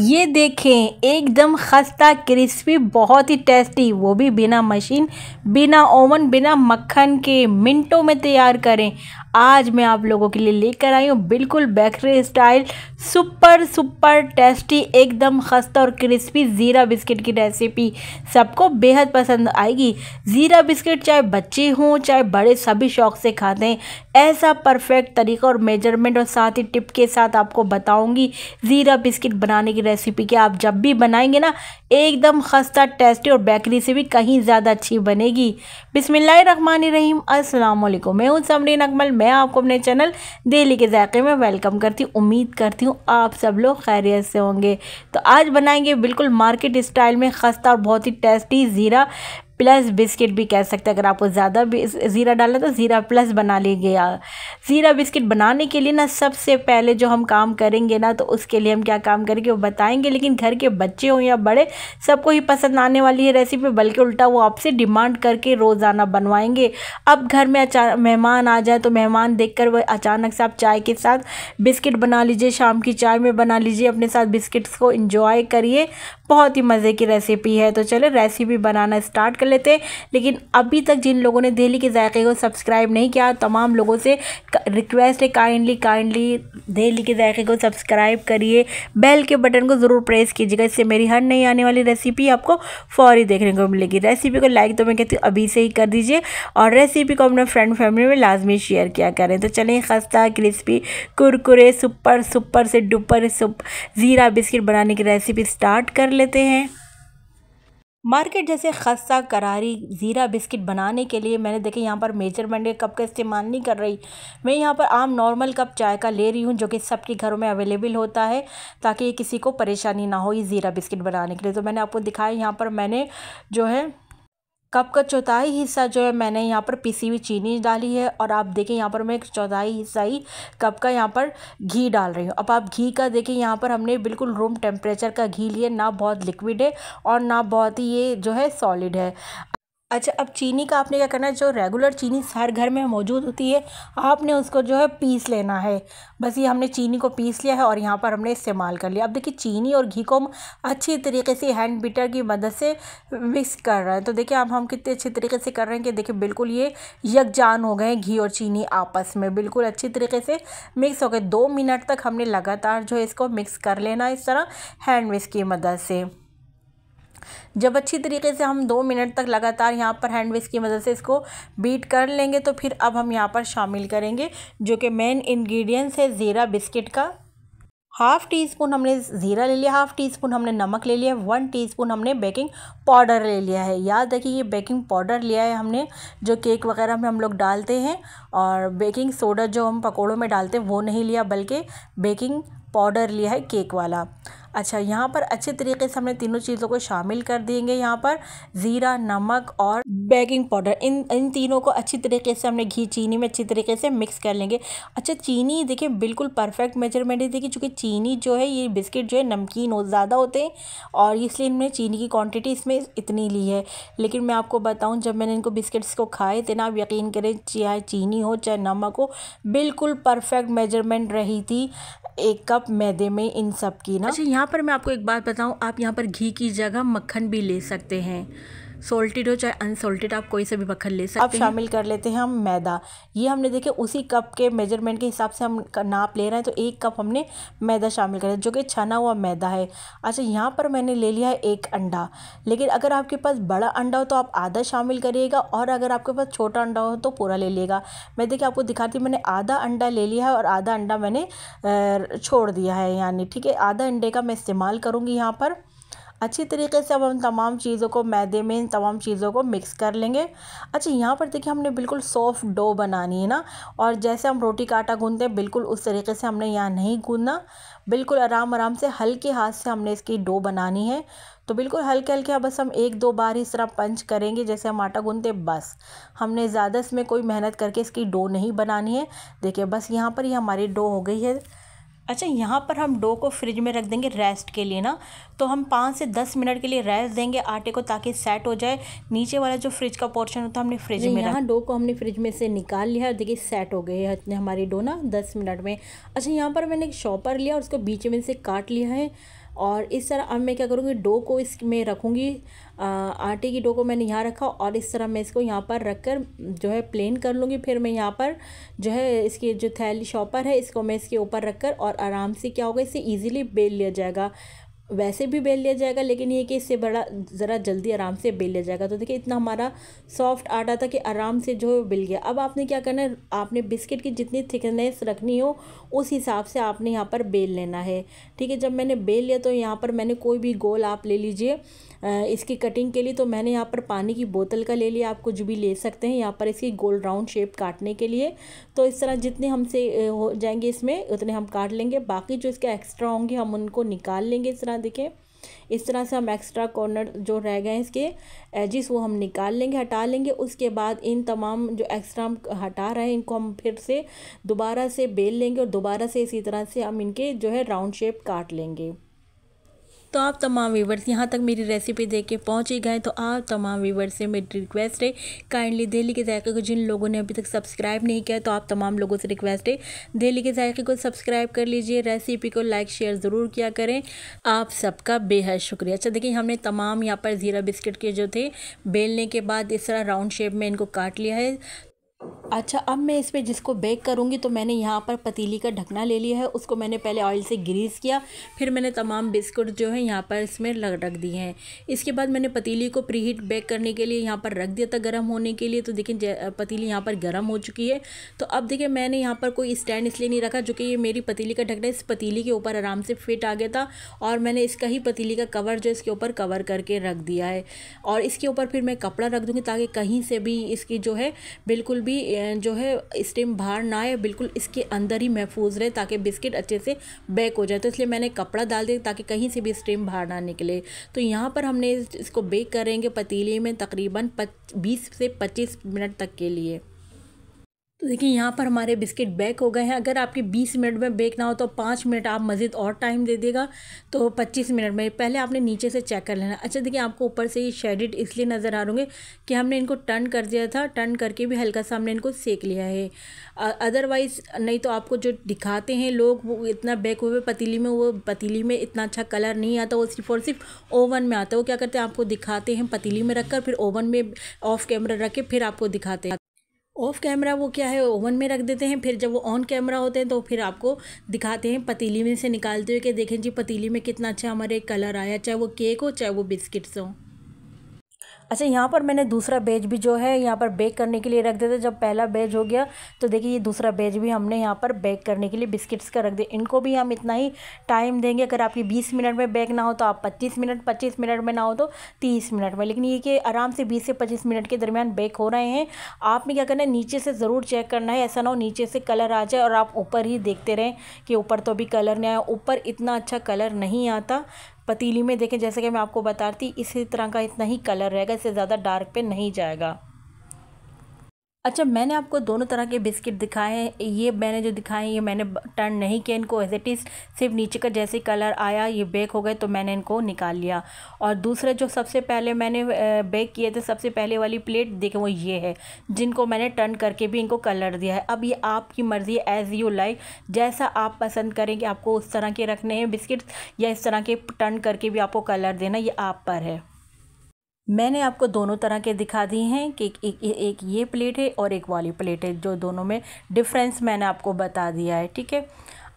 ये देखें एकदम खस्ता क्रिस्पी बहुत ही टेस्टी वो भी बिना मशीन बिना ओवन बिना मक्खन के मिनटों में तैयार करें आज मैं आप लोगों के लिए लेकर आई हूँ बिल्कुल bakery style super super tasty एकदम खस्ता और क्रिस्पी ज़ीरा बिस्किट की रेसिपी सबको बेहद पसंद आएगी ज़ीरा बिस्किट चाहे बच्चे हों चाहे बड़े सभी शौक से खाते हैं ऐसा परफेक्ट तरीका और मेजरमेंट और साथ ही टिप के साथ आपको बताऊँगी ज़ीरा बिस्किट बनाने की रेसिपी क्या आप जब भी बनाएंगे ना एकदम खस्ता टेस्टी और बेकरी से भी कहीं ज़्यादा अच्छी बनेगी बिसमिल्लर रहीम अस्सलाम मैं हूँ समरीन अकमल मैं आपको अपने चैनल डेली के जायके में वेलकम करती हूँ उम्मीद करती हूँ आप सब लोग खैरियत से होंगे तो आज बनाएंगे बिल्कुल मार्केट स्टाइल में खस्ता और बहुत ही टेस्टी ज़ीरा प्लस बिस्किट भी कह सकते हैं अगर आपको ज़्यादा ज़ीरा डालना तो ज़ीरा प्लस बना गया ज़ीरा बिस्किट बनाने के लिए ना सबसे पहले जो हम काम करेंगे ना तो उसके लिए हम क्या काम करेंगे वो बताएंगे लेकिन घर के बच्चे हों या बड़े सबको ही पसंद आने वाली है रेसिपी बल्कि उल्टा वो आपसे डिमांड करके रोज़ाना बनवाएंगे अब घर में अचानक मेहमान आ जाए तो मेहमान देख कर वह अचानक से आप चाय के साथ बिस्किट बना लीजिए शाम की चाय में बना लीजिए अपने साथ बिस्किट्स को इंजॉय करिए बहुत ही मज़े की रेसिपी है तो चले रेसिपी बनाना स्टार्ट कर लेते लेकिन अभी तक जिन लोगों ने दिल्ली के जायके को सब्सक्राइब नहीं किया तमाम लोगों से रिक्वेस्ट है काइंडली काइंडली दिल्ली के जायके को सब्सक्राइब करिए बेल के बटन को ज़रूर प्रेस कीजिएगा इससे मेरी हर नई आने वाली रेसिपी आपको फौरी देखने को मिलेगी रेसिपी को लाइक तो मैं कहती हूँ अभी से ही कर दीजिए और रेसिपी को अपने फ्रेंड फैमिली में लाजमी शेयर किया करें तो चलें खस्ता क्रिस्पी कुरकुरे सुपर सुपर से डुपर सुप ज़ीरा बिस्किट बनाने की रेसिपी स्टार्ट कर लेते हैं मार्केट जैसे खस्ता करारी ज़ीरा बिस्किट बनाने के लिए मैंने देखे यहाँ पर मेजरमेंट के कप का इस्तेमाल नहीं कर रही मैं यहाँ पर आम नॉर्मल कप चाय का ले रही हूँ जो कि सबके घरों में अवेलेबल होता है ताकि किसी को परेशानी ना हो ये ज़ीरा बिस्किट बनाने के लिए तो मैंने आपको दिखाया यहाँ पर मैंने जो है कप का चौथाई हिस्सा जो है मैंने यहाँ पर पीसी हुई चीनी डाली है और आप देखें यहाँ पर मैं एक चौथाई हिस्सा ही कप का यहाँ पर घी डाल रही हूँ अब आप घी का देखें यहाँ पर हमने बिल्कुल रूम टेम्परेचर का घी लिए ना बहुत लिक्विड है और ना बहुत ही ये जो है सॉलिड है अच्छा अब चीनी का आपने क्या करना है जो रेगुलर चीनी हर घर में मौजूद होती है आपने उसको जो है पीस लेना है बस ये हमने चीनी को पीस लिया है और यहाँ पर हमने इस्तेमाल कर लिया अब देखिए चीनी और घी को हम अच्छी तरीके से हैंड बीटर की मदद से मिक्स कर रहे हैं तो देखिए अब हम कितने अच्छे तरीके से कर रहे हैं कि देखिए बिल्कुल ये यकजान हो गए घी और चीनी आपस में बिल्कुल अच्छी तरीके से मिक्स हो गए दो मिनट तक हमने लगातार जो है इसको मिक्स कर लेना इस तरह हैंड मिक्स की मदद से जब अच्छी तरीके से हम दो मिनट तक लगातार यहाँ पर हैंड वेस की मदद से इसको बीट कर लेंगे तो फिर अब हम यहाँ पर शामिल करेंगे जो कि मेन इन्ग्रीडियंट्स है ज़ीरा बिस्किट का हाफ़ टी स्पून हमने ज़ीरा ले लिया हाफ़ टी स्पून हमने नमक ले लिया वन टी स्पून हमने बेकिंग पाउडर ले लिया है याद रखिए ये बेकिंग पाउडर लिया है हमने जो केक वगैरह में हम लोग डालते हैं और बेकिंग सोडा जो हम पकौड़ों में डालते हैं वो नहीं लिया बल्कि बेकिंग पाउडर लिया है केक वाला अच्छा यहाँ पर अच्छे तरीके से हमने तीनों चीज़ों को शामिल कर देंगे यहाँ पर ज़ीरा नमक और बेकिंग पाउडर इन इन तीनों को अच्छी तरीके से हमने घी चीनी में अच्छी तरीके से मिक्स कर लेंगे अच्छा चीनी देखिए बिल्कुल परफेक्ट मेजरमेंट है देखिए चूँकि चीनी जो है ये बिस्किट जो है नमकीन हो ज़्यादा होते हैं और इसलिए हमने चीनी की क्वान्टिटी इसमें इतनी ली है लेकिन मैं आपको बताऊँ जब मैंने इनको बिस्किट्स को खाए थे ना आप यकीन करें चाहे चीनी हो चाहे नमक हो बिल्कुल परफेक्ट मेजरमेंट रही थी एक कप मैदे में इन सब की ना अच्छा यहाँ यहाँ पर मैं आपको एक बात बताऊँ आप यहाँ पर घी की जगह मक्खन भी ले सकते हैं सोल्टेड हो चाहे अनसोल्टेड आप कोई से भी मक्खन ले सकते हैं अब शामिल कर लेते हैं हम मैदा ये हमने देखे उसी कप के मेजरमेंट के हिसाब से हम नाप ले रहे हैं तो एक कप हमने मैदा शामिल कर जो कि छना हुआ मैदा है अच्छा यहाँ पर मैंने ले लिया है एक अंडा लेकिन अगर आपके पास बड़ा अंडा हो तो आप आधा शामिल करिएगा और अगर आपके पास छोटा अंडा हो तो पूरा ले लिएगा मैं देखिए आपको दिखाती हूँ मैंने आधा अंडा ले लिया है और आधा अंडा मैंने छोड़ दिया है यानी ठीक है आधा अंडे का मैं इस्तेमाल करूँगी यहाँ पर अच्छी तरीके से अब हम तमाम चीज़ों को मैदे में इन तमाम चीज़ों को मिक्स कर लेंगे अच्छा यहाँ पर देखिए हमने बिल्कुल सॉफ्ट डो बनानी है ना और जैसे हम रोटी का आटा गूंदते हैं बिल्कुल उस तरीके से हमने यहाँ नहीं गूंदना बिल्कुल आराम आराम से हल्के हाथ से हमने इसकी डो बनानी है तो बिल्कुल हल्के हल्के बस हम एक दो बार इस तरह पंच करेंगे जैसे हम आटा गूंदते बस हमने ज़्यादा इसमें कोई मेहनत करके इसकी डो नहीं बनानी है देखिए बस यहाँ पर ही हमारी डो हो गई है अच्छा यहाँ पर हम डो को फ्रिज में रख देंगे रेस्ट के लिए ना तो हम पाँच से दस मिनट के लिए रेस्ट देंगे आटे को ताकि सेट हो जाए नीचे वाला जो फ्रिज का पोर्शन होता है हमने फ्रिज में यहाँ डो को हमने फ्रिज में से निकाल लिया और देखिए सेट हो गए हमारी डो ना दस मिनट में अच्छा यहाँ पर मैंने एक शॉपर लिया और उसको बीच में से काट लिया है और इस तरह अब मैं क्या करूँगी डो को इसमें रखूँगी आटे की डो को मैंने यहाँ रखा और इस तरह मैं इसको यहाँ पर रख कर जो है प्लेन कर लूँगी फिर मैं यहाँ पर जो है इसकी जो थैली शॉपर है इसको मैं इसके ऊपर रख कर और आराम से क्या होगा इसे ईजिली बेल लिया जाएगा वैसे भी बेल लिया जाएगा लेकिन ये कि इससे बड़ा ज़रा जल्दी आराम से बेल लिया जाएगा तो देखिए इतना हमारा सॉफ्ट आटा था कि आराम से जो है बिल गया अब आपने क्या करना है आपने बिस्किट की जितनी थिकनेस रखनी हो उस हिसाब से आपने यहाँ पर बेल लेना है ठीक है जब मैंने बेल लिया तो यहाँ पर मैंने कोई भी गोल आप ले लीजिए इसकी कटिंग के लिए तो मैंने यहाँ पर पानी की बोतल का ले लिया आप कुछ भी ले सकते हैं यहाँ पर इसकी गोल राउंड शेप काटने के लिए तो इस तरह जितने हमसे हो जाएंगे इसमें उतने हम काट लेंगे बाकी जो इसके एक्स्ट्रा होंगे हम उनको निकाल लेंगे इस तरह देखें इस तरह से हम एक्स्ट्रा कॉर्नर जो रह गए हैं इसके एजिस वो हम निकाल लेंगे हटा लेंगे उसके बाद इन तमाम जो एक्स्ट्रा हम हटा रहे हैं इनको हम फिर से दोबारा से बेल लेंगे और दोबारा से इसी तरह से हम इनके जो है राउंड शेप काट लेंगे तो आप तमाम व्यूवर्स यहाँ तक मेरी रेसिपी देख के पहुँच ही गए तो आप तमाम व्यूवर्स से मेरी रिक्वेस्ट है काइंडली दिल्ली के जायके को जिन लोगों ने अभी तक सब्सक्राइब नहीं किया तो आप तमाम लोगों से रिक्वेस्ट है दिल्ली के जायके को सब्सक्राइब कर लीजिए रेसिपी को लाइक शेयर ज़रूर किया करें आप सबका बेहद शुक्रिया अच्छा देखिए हमने तमाम यहाँ पर ज़ीरा बिस्किट के जो थे बेलने के बाद इस तरह राउंड शेप में इनको काट लिया है अच्छा अब मैं इस पर जिसको बेक करूँगी तो मैंने यहाँ पर पतीली का ढकना ले लिया है उसको मैंने पहले ऑयल से ग्रीस किया फिर मैंने तमाम बिस्कुट जो है यहाँ पर इसमें लग रख दिए हैं इसके बाद मैंने पतीली को प्री हीट बेक करने के लिए यहाँ पर रख दिया था गर्म होने के लिए तो देखिए पतीली यहाँ पर गर्म हो चुकी है तो अब देखिए मैंने यहाँ पर कोई स्टैंड इसलिए नहीं रखा जो कि ये मेरी पतीली का ढकना इस पतीली के ऊपर आराम से फिट आ गया था और मैंने इसका ही पतीली का कवर जो इसके ऊपर कवर करके रख दिया है और इसके ऊपर फिर मैं कपड़ा रख दूँगी ताकि कहीं से भी इसकी जो है बिल्कुल भी भी जो है स्टीम बाहर ना आए बिल्कुल इसके अंदर ही महफूज रहे ताकि बिस्किट अच्छे से बैक हो जाए तो इसलिए मैंने कपड़ा डाल दिया ताकि कहीं से भी स्टीम बाहर ना निकले तो यहाँ पर हमने इसको बेक करेंगे पतीले में तकरीबन बीस से पच्चीस मिनट तक के लिए तो देखिए यहाँ पर हमारे बिस्किट बेक हो गए हैं अगर आपके 20 मिनट में बेक ना हो तो पाँच मिनट आप मज़ीद और टाइम दे देगा तो 25 मिनट में पहले आपने नीचे से चेक कर लेना अच्छा देखिए आपको ऊपर से ये शेडिड इसलिए नज़र आ रूँगे कि हमने इनको टर्न कर दिया था टर्न करके भी हल्का सा हमने इनको सेक लिया है अदरवाइज़ नहीं तो आपको जो दिखाते हैं लोग वो इतना बेक हुए पतीली में वो पतीली में इतना अच्छा कलर नहीं आता वो सिर्फ और सिर्फ ओवन में आता है वो क्या करते हैं आपको दिखाते हैं पतीली में रख कर फिर ओवन में ऑफ कैमरा रख के फिर आपको दिखाते हैं ऑफ कैमरा वो क्या है ओवन में रख देते हैं फिर जब वो ऑन कैमरा होते हैं तो फिर आपको दिखाते हैं पतीली में से निकालते हुए कि देखें जी पतीली में कितना अच्छा हमारे कलर आया चाहे वो केक हो चाहे वो बिस्किट्स हों अच्छा यहाँ पर मैंने दूसरा बेज भी जो है यहाँ पर बेक करने के लिए रख देते जब पहला बेज हो गया तो देखिए ये दूसरा बेज भी हमने यहाँ पर बेक करने के लिए बिस्किट्स का रख दिया इनको भी हम इतना ही टाइम देंगे अगर आपकी बीस मिनट में बेक ना हो तो आप पच्चीस मिनट पच्चीस मिनट में ना हो तो तीस मिनट में लेकिन ये कि आराम से बीस से पच्चीस मिनट के दरमियान बेक हो रहे हैं आपने क्या करना है नीचे से ज़रूर चेक करना है ऐसा ना हो नीचे से कलर आ जाए और आप ऊपर ही देखते रहें कि ऊपर तो अभी कलर नहीं आया ऊपर इतना अच्छा कलर नहीं आता पतीली में देखें जैसे कि मैं आपको बताती इसी तरह का इतना ही कलर रहेगा इससे ज़्यादा डार्क पे नहीं जाएगा अच्छा मैंने आपको दोनों तरह के बिस्किट दिखाए हैं ये मैंने जो दिखाए हैं ये मैंने टर्न नहीं किया इनको एज इट इज़ सिर्फ नीचे का जैसे कलर आया ये बेक हो गए तो मैंने इनको निकाल लिया और दूसरे जो सबसे पहले मैंने बेक किए थे सबसे पहले वाली प्लेट देखें वो ये है जिनको मैंने टर्न करके भी इनको कलर दिया है अब ये आपकी मर्ज़ी एज़ यू लाइक जैसा आप पसंद करें कि आपको उस तरह के रखने हैं बिस्किट या इस तरह के टर्न करके भी आपको कलर देना ये आप पर है मैंने आपको दोनों तरह के दिखा दिए हैं कि एक, एक, एक ये प्लेट है और एक वाली प्लेट है जो दोनों में डिफरेंस मैंने आपको बता दिया है ठीक है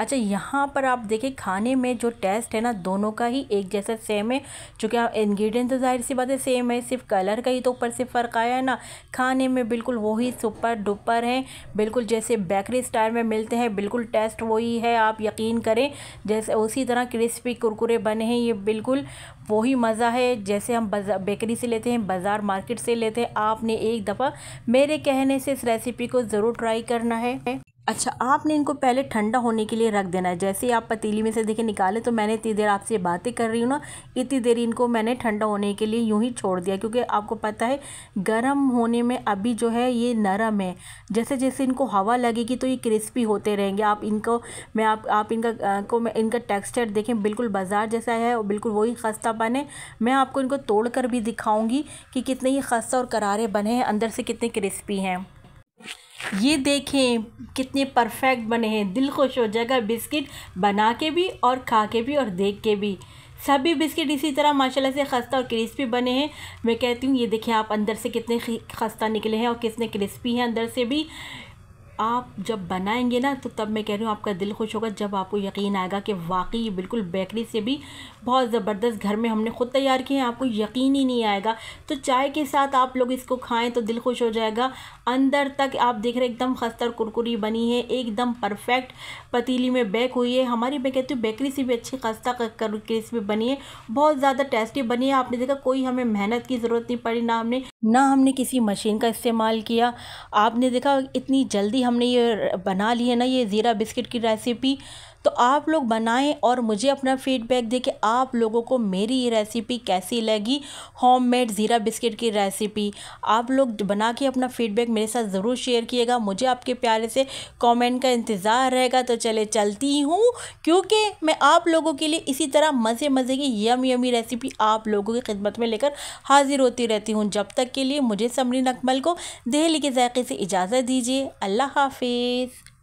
अच्छा यहाँ पर आप देखें खाने में जो टेस्ट है ना दोनों का ही एक जैसा सेम है चूँकि आप इन्ग्रीडियंट तो जाहिर सी बात है सेम है सिर्फ कलर का ही तो ऊपर से फ़र्क आया है ना खाने में बिल्कुल वही सुपर डुपर हैं बिल्कुल जैसे बेकरी स्टाइल में मिलते हैं बिल्कुल टेस्ट वही है आप यकीन करें जैसे उसी तरह क्रिस्पी कुरकुरे बने हैं ये बिल्कुल वही मज़ा है जैसे हम बेकरी से लेते हैं बाज़ार मार्केट से लेते हैं आपने एक दफ़ा मेरे कहने से इस रेसिपी को ज़रूर ट्राई करना है अच्छा आपने इनको पहले ठंडा होने के लिए रख देना है जैसे ही आप पतीली में से देखे निकाले तो मैंने इतनी देर आपसे बातें कर रही हूँ ना इतनी देर इनको मैंने ठंडा होने के लिए यूँ ही छोड़ दिया क्योंकि आपको पता है गर्म होने में अभी जो है ये नरम है जैसे जैसे इनको हवा लगेगी तो ये क्रिस्पी होते रहेंगे आप इनको मैं आप आप इनका आ, को मैं इनका टेक्स्चर देखें बिल्कुल बाजार जैसा है और बिल्कुल वही खस्ता बने मैं आपको इनको तोड़ कर भी दिखाऊँगी कि कितने ये खस्ता और करारे बने हैं अंदर से कितने क्रिस्पी हैं ये देखें कितने परफेक्ट बने हैं दिल खुश हो जाएगा बिस्किट बना के भी और खा के भी और देख के भी सभी बिस्किट इसी तरह माशाल्लाह से खस्ता और क्रिस्पी बने हैं मैं कहती हूँ ये देखें आप अंदर से कितने खस्ता निकले हैं और कितने क्रिस्पी हैं अंदर से भी आप जब बनाएंगे ना तो तब मैं कह रही हूँ आपका दिल खुश होगा जब आपको यकीन आएगा कि वाकई ये बिल्कुल बेकरी से भी बहुत ज़बरदस्त घर में हमने ख़ुद तैयार किए हैं आपको यकीन ही नहीं आएगा तो चाय के साथ आप लोग इसको खाएं तो दिल खुश हो जाएगा अंदर तक आप देख रहे एकदम खस्तर कुरकुरी बनी है एकदम परफेक्ट पतीली में बेक हुई है हमारी मैं कहती हूँ बेकरी से भी अच्छी खस्ता क्रिस्पी बनी है बहुत ज़्यादा टेस्टी बनी है आपने देखा कोई हमें मेहनत की ज़रूरत नहीं पड़ी ना हमने ना हमने किसी मशीन का इस्तेमाल किया आपने देखा इतनी जल्दी हमने ये बना ली है ना ये ज़ीरा बिस्किट की रेसिपी तो आप लोग बनाएं और मुझे अपना फीडबैक दें कि आप लोगों को मेरी ये रेसिपी कैसी लगी होममेड ज़ीरा बिस्किट की रेसिपी आप लोग बना के अपना फीडबैक मेरे साथ ज़रूर शेयर किएगा मुझे आपके प्यारे से कमेंट का इंतज़ार रहेगा तो चले चलती हूँ क्योंकि मैं आप लोगों के लिए इसी तरह मज़े मज़े की यम यमी रेसिपी आप लोगों की खिदमत में लेकर हाजिर होती रहती हूँ जब तक के लिए मुझे समरीन अकमल को दिल्ली के जायके से इजाज़त दीजिए अल्लाह हाफिज़